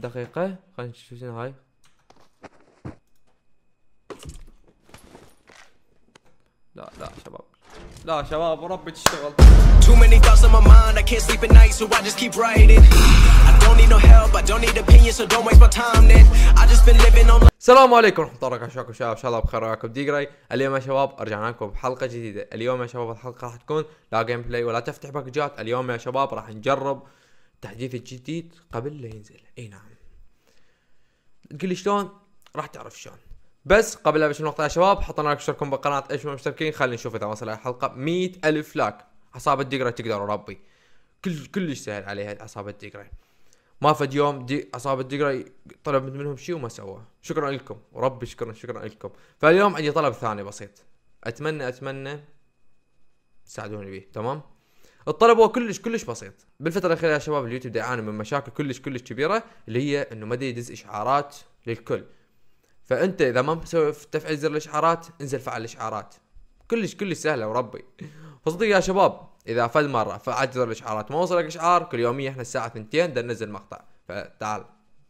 دقيقة خلينا نشوف شنو هاي لا لا شباب لا شباب وربي تشتغل Too many thoughts on my mind, I can't sleep at night, so I just keep writing. I don't need no help, I don't need opinions, so don't waste my time then. I just been living on السلام عليكم ورحمة الله وبركاته شباب ان شاء الله بخير وياكم ديجري اليوم يا شباب رجعنا لكم بحلقة جديدة اليوم يا شباب الحلقة راح تكون لا جيم بلاي ولا تفتح باكجات اليوم يا شباب راح نجرب التحديث الجديد قبل لا ينزل اي نعم تقول لي شلون راح تعرف شلون بس قبل لا بشوف يا شباب حطنا لايك اشتركوا بالقناة ايش مشتركين خلينا نشوف اذا وصل الحلقة 100 الف لايك عصابة الدقره تقدر ربي كل كلش سهل عليها عصابة الدقره ما فد يوم دي عصابة دقرة طلب منهم شيء وما سوى شكرا لكم وربي شكرا شكرا لكم فاليوم عندي طلب ثاني بسيط اتمنى اتمنى تساعدوني به تمام الطلب هو كلش كلش بسيط بالفتره الاخيره يا شباب اليوتيوب دا يعاني من مشاكل كلش كلش كبيره اللي هي انه ما يدز اشعارات للكل فانت اذا ما مسوي تفعيل زر الاشعارات انزل فعل الاشعارات كلش كلش سهله وربي فصدق يا شباب اذا فد مره فعلت زر الاشعارات ما وصلك اشعار كل يوميه احنا الساعه 2 بدنا ننزل مقطع فتعال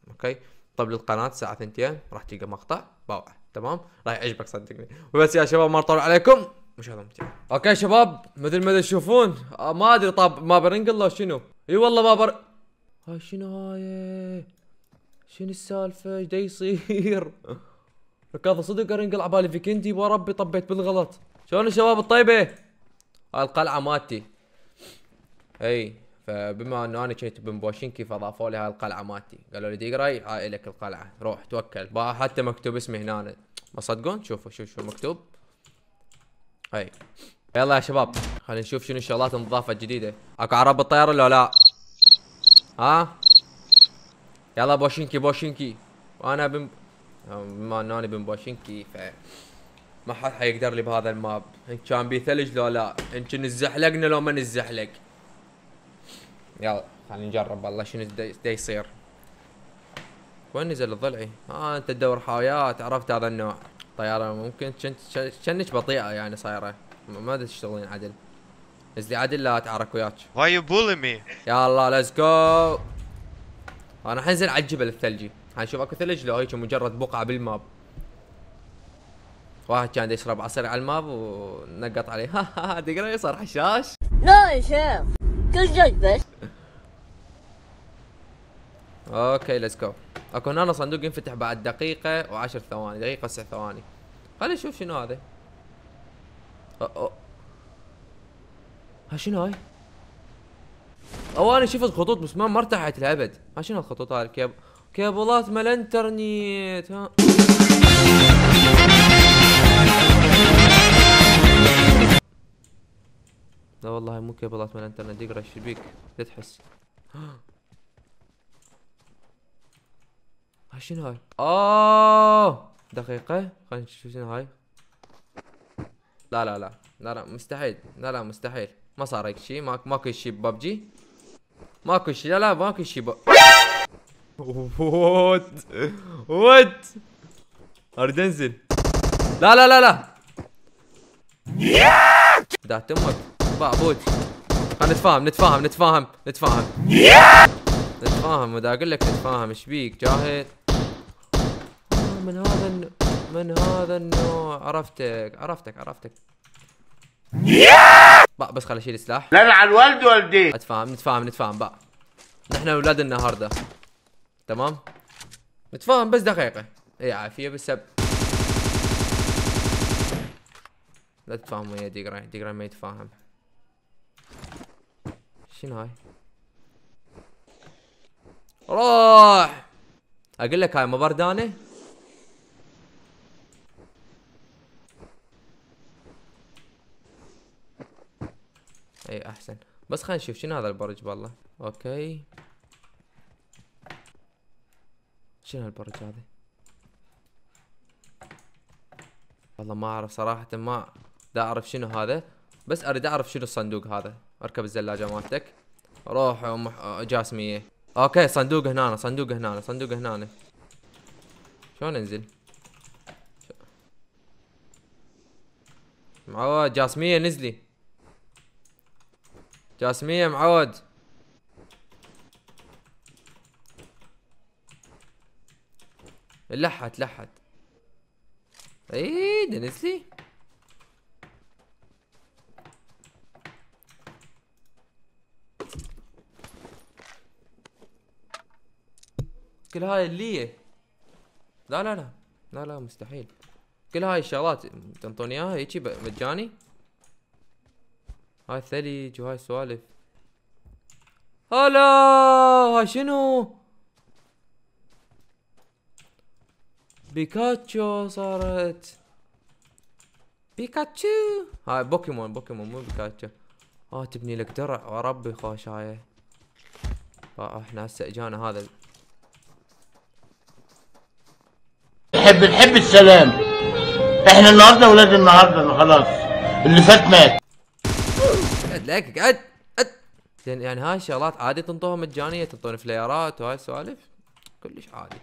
اوكي طب للقناه الساعه ثنتين راح تلقى مقطع باوعه تمام راح يعجبك صدقني وبس يا شباب ما اطول عليكم مشاهده ممتعه اوكي شباب مثل ما تشوفون آه، ما ادري طاب ما برنقل لو شنو اي والله ما بر هاي شنو هاي شنو السالفه ايش يصير ركض صدق ارنقل عبالي بالي فيكندي وربي طبيت بالغلط شلون الشباب الطيبه هاي القلعه مالتي اي فبما انه انا كنت بمبوشينكي فضافوا لي هاي القلعه مالتي قالوا لي دقري هاي القلعه روح توكل با حتى مكتوب اسمي هنا ما صدقون شوفوا شوف شو مكتوب اي يلا يا شباب خلينا نشوف شنو الشغلات المضافه الجديده اكو عرب الطياره ولا لا ها يلا بوشنكي بوشنكي وانا بم بما انه انا بمبوشينكي ف ما حد حيقدر لي بهذا الماب ان كان بيه ثلج لو لا ان كان نزحلقنا لو ما نزحلق يلا خلينا نجرب والله شنو دا يصير وين نزل الضلعي؟ اه انت تدور حاويات آه، عرفت هذا النوع طيارة ممكن شنش بطيئة يعني صايرة ما تشتغلين عدل نزلي عدل لا تعرك وياك واي يو بولي مي يلا ليتس جو انا حنزل على الجبل الثلجي حنشوف اكو ثلج لو هيك مجرد بقعة بالماب واحد كان يشرب عصير على الماب ونقط عليه ها ها ها صار حشاش لا يا شيخ كل جد بس اوكي ليتس جو اكو هنا صندوق ينفتح بعد دقيقة و10 ثواني دقيقة و9 ثواني خلينا نشوف شنو هذا ها شنو هاي؟ او انا شفت خطوط بس ما ارتحت لابد ها شنو الخطوط هاي الكيب كيبلات مال انترنت ها لا والله مو كيبلات مال الانترنت اقرا بيك لا تحس هاي شنو هاي اه دقيقة خلينا نشوف شنو هاي لا لا لا لا لا مستحيل لا لا مستحيل ما صار هيك شيء ماكو شيء ببجي ماكو شيء لا لا ماكو شيء ب... وات وات اريد انزل لا لا لا لا تمك امك بابوت خلينا نتفاهم نتفاهم نتفاهم نتفاهم نتفاهم واذا اقول لك نتفاهم ايش بيك جاهز من هذا النوع من هذا النوع عرفتك عرفتك عرفتك بقى بس خل اشيل السلاح لا انا على الوالد والديه اتفاهم نتفاهم نتفاهم بقى نحن اولاد النهارده تمام نتفاهم بس دقيقه اي عافيه بالسب لا تتفاهم ويا ديجران ديجران ما يتفاهم شنو هاي روح اقول لك هاي مبردانه اي احسن بس خلينا نشوف شنو هذا البرج بالله اوكي شنو البرج هذا والله ما اعرف صراحة ما دا اعرف شنو هذا بس اريد اعرف شنو الصندوق هذا اركب الزلاجة مالتك روح ومح... جاسمية اوكي صندوق هنا صندوق هنا صندوق هنا شلون انزل معوا جاسمية نزلي جاسمية معود لحت لحت اي دنسلي كل هاي اللي لا لا لا لا لا مستحيل كل هاي الشغلات تنطوني اياها هيجي مجاني هاي ثلج وهاي سوالف هلا هاي شنو بيكاتشو صارت بيكاتشو هاي بوكيمون بوكيمون مو بيكاتشو اه تبني لك درع وربي آه، خوش هاي آه، احنا هسه اجانا هذا نحب نحب السلام احنا النهارده ولاد النهارده خلاص اللي فات مات لك قعد قد يعني هاي الشغلات عادي تنطوها مجانيه تنطون فليرات وهاي السوالف كلش عادي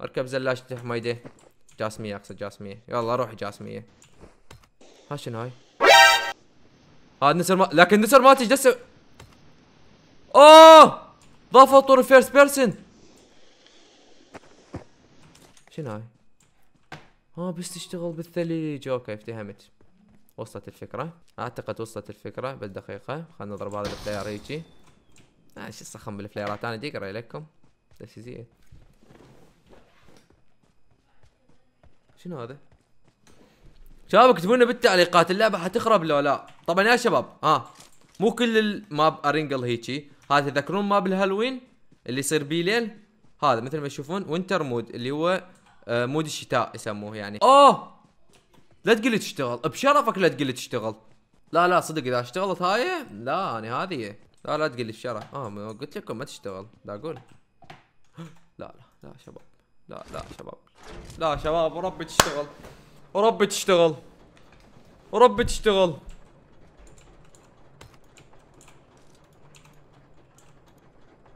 اركب زلاش حميده جاسميه اقصد جاسميه يلا روح جاسميه ها شنو هاي هذا نسر ما لكن نسر ما تجلس اوه ضافوا طور الفيرست بيرسون شنو هاي؟ ها آه، بس تشتغل بالثلج اوكي افتهمت وصلت الفكرة اعتقد وصلت الفكرة بالدقيقة خلنا نضرب هذا البلاير هيجي ايش الصخم بالفلايرات انا دي اقرا لكم بس زين شنو هذا؟ شباب اكتبوا لنا بالتعليقات اللعبة حتخرب لو لا طبعا يا شباب اه مو كل الماب ارنجل هيجي هذا تذكرون ماب الهالوين اللي يصير بليل هذا مثل ما تشوفون وينتر مود اللي هو آه، مود الشتاء يسموه يعني اوه لا تقول لي تشتغل بشرفك لا تقول لي تشتغل لا لا صدق اذا اشتغلت هاي لا انا هذه لا لا تقول لي الشرف اه قلت لكم ما تشتغل لا اقول لا لا لا شباب لا لا شباب لا شباب وربي تشتغل وربي تشتغل وربي تشتغل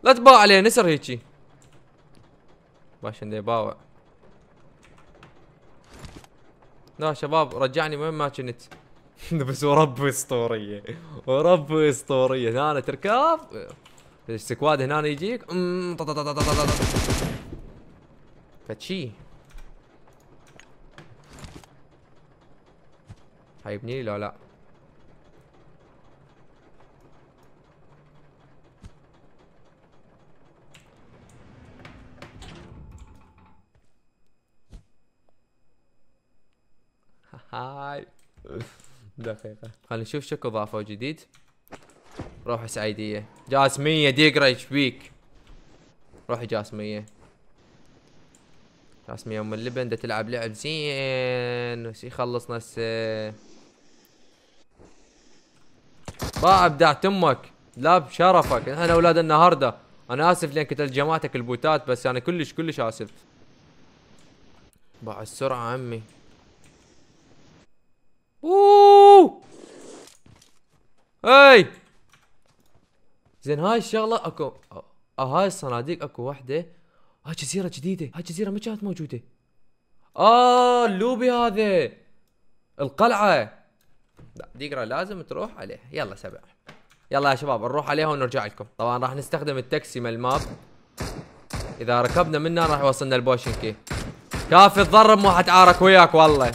لا تباع عليه نسر هيجي باش اللي يباوع لا شباب رجعني وين ما كنت بس ورب اسطوريه ورب اسطوريه هنا تركب السكواد هنا يجيك أمم، فتشي لي لا لا هاي دقيقة خلينا نشوف شكو ضافوا جديد روح سعيدية جاسمية ديقرا ايش بيك روحي جاسمية جاسمية ام اللبن دا تلعب لعب زين بس يخلص نفسه ما ابدعت امك لا بشرفك نحن اولاد النهارده انا اسف لان قتلت جماعتك البوتات بس انا كلش كلش اسف باع السرعه عمي اوه اي زين هاي الشغله اكو آه هاي الصناديق اكو وحده هاي جزيره جديده هاي جزيره ما كانت موجوده اه اللوبي هذا القلعه لا ديقرا لازم تروح عليه يلا سبع يلا يا شباب نروح عليها ونرجع لكم طبعا راح نستخدم التاكسي مال الماب اذا ركبنا منه راح يوصلنا البوشنكي كافي تضرب ما حتعارك وياك والله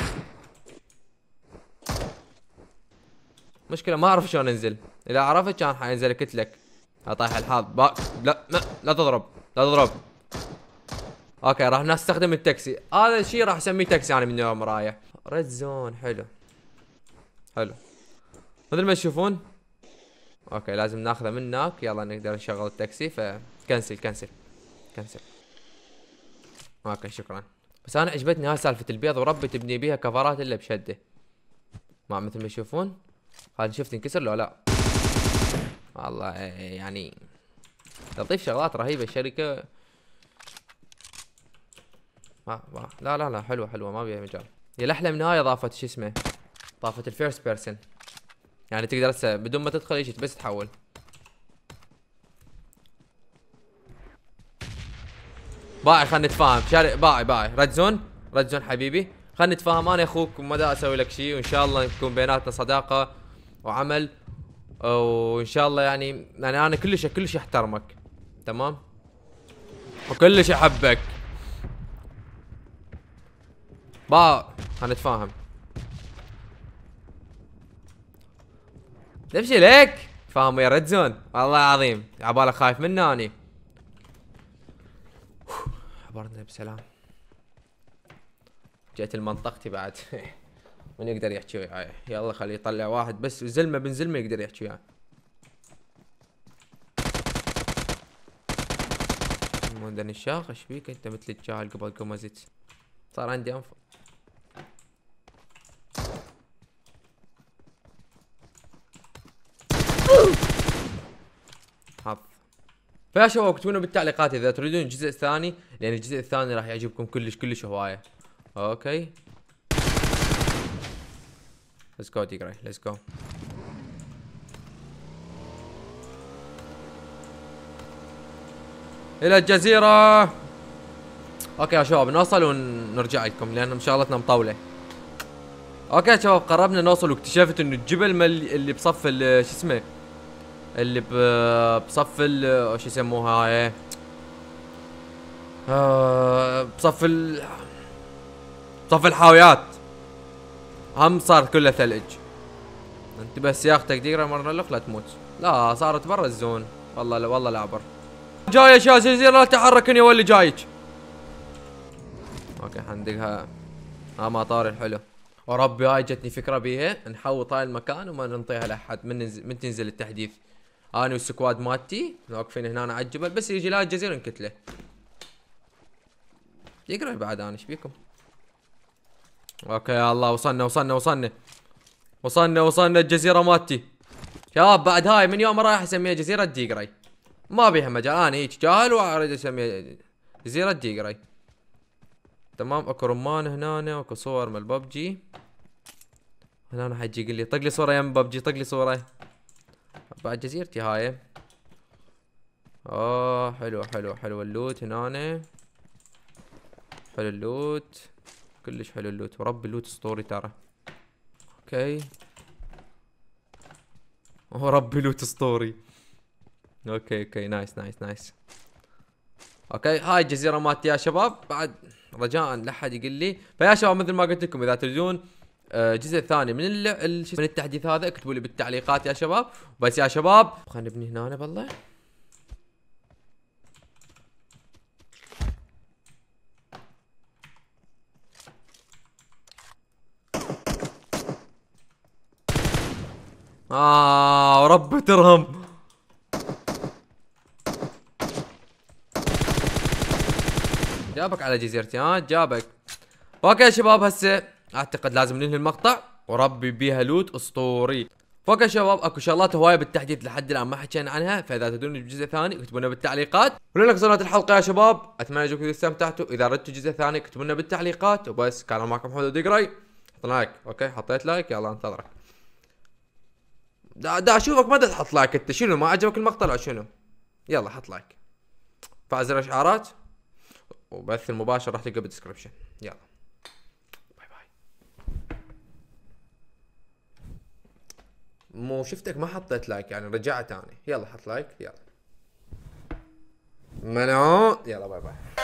مشكله ما اعرف شلون انزل اذا عرفت كان حينزل لك اطيح الحاط با... لا ما... لا تضرب لا تضرب اوكي راح نستخدم التاكسي هذا الشيء راح اسميه تاكسي انا يعني من يوم رايح ريد زون حلو حلو مثل ما تشوفون اوكي لازم ناخذه من هناك يلا نقدر نشغل التاكسي فكنسل كنسل كنسل اوكي شكرا بس انا عجبتني هاي سالفه البيض وربي تبني بيها كفرات الا بشده ما مثل ما تشوفون هذا شفت انكسر لو لا والله يعني تضيف شغلات رهيبة الشركة ما ما لا لا لا حلوة حلوة ما بيها مجال يا الأحلى من هاي إضافة شو اسمه إضافة الفيرست بيرسون يعني تقدر هسه بدون ما تدخل اي بس تحول باعي خلنا نتفاهم شاري باعي باعي ريد زون ريد زون حبيبي خلنا نتفاهم انا اخوك وما دا اسوي لك شيء وان شاء الله يكون بيناتنا صداقه وعمل وان شاء الله يعني يعني انا كلش كلش احترمك تمام وكلش احبك با هنتفاهم تمشي لك فاهم يا ريد زون والله العظيم عبالك خايف منه اني عبرنا بسلام جيت لمنطقتي بعد من يقدر يحكي وياي يلا خليه يطلع واحد بس زلمه بن زلمه يقدر يحكي وياي مودن الشاق ايش فيك انت مثل الجاهل قبل قمزت صار عندي انف فيا شباب اكتبوا لنا بالتعليقات اذا تريدون الجزء الثاني لان الجزء الثاني راح يعجبكم كلش كلش هوايه اوكي Let's go, Tigray. Let's go. إلى الجزيرة. أوكي يا شباب نوصل ونرجع لكم لأن شغلتنا مطولة. أوكي يا شباب قربنا نوصل واكتشفت إنه الجبل اللي بصف شو اسمه؟ اللي بصف شو يسموها هاي؟ آه بصف ال بصف الحاويات هم صار كله ثلج انتبه سياقتك تقرا مرة لخ لا تموت لا صارت برا الزون والله لا والله لا عبر جاي اشياء زلزال لا تحركني ولي جايك اوكي حندقها ها ما طار الحلو وربي هاي جتني فكره بيها نحوط هاي المكان وما ننطيها لاحد من ننزل من تنزل التحديث انا والسكواد مالتي واقفين هنا على الجبل بس يجي لها الجزيره نكتله يقرا بعد انا ايش بيكم اوكي يا الله وصلنا وصلنا وصلنا وصلنا وصلنا الجزيره مالتي شباب بعد هاي من يوم رايح اسميها جزيره ديقري ما بيها مجال انا هيك جاهل واريد اسميها جزيره ديقري تمام اكو رمان هنا اكو صور مال ببجي هنا انا حجي يقول لي طق لي صوره يم ببجي طق لي صوره بعد جزيرتي هاي اه حلو حلو حلو اللوت هنا حلو اللوت كلش حلو اللوت ورب اللوت اسطوري ترى اوكي ورب اللوت لوت اسطوري اوكي اوكي نايس نايس نايس اوكي هاي الجزيره مات يا شباب بعد رجاء لا احد يقول لي فيا شباب مثل ما قلت لكم اذا تريدون آه، جزء ثاني من من التحديث هذا اكتبوا لي بالتعليقات يا شباب بس يا شباب خلينا نبني هنا بالله آه رب ترهم جابك على جزيرتي ها جابك اوكي يا شباب هسه اعتقد لازم ننهي المقطع وربي بيها لوت اسطوري فوق يا شباب اكو شغلات هوايه بالتحديث لحد الان ما حكينا عنها فاذا تدون بجزء ثاني اكتبوا لنا بالتعليقات ولنا صورة الحلقه يا شباب اتمنى انكم استمتعتوا اذا ردتوا جزء ثاني اكتبوا لنا بالتعليقات وبس كان معكم حمود الدقري حط لايك اوكي حطيت لايك يلا انتظرك دا, دا اشوفك ما تحط لايك انت شنو ما عجبك المقطع لا شنو يلا حط لايك فاز الاشعارات وبث المباشر راح تلقى بالدسكربشن يلا باي باي مو شفتك ما حطيت لايك يعني رجعت انا يلا حط لايك يلا منو يلا باي باي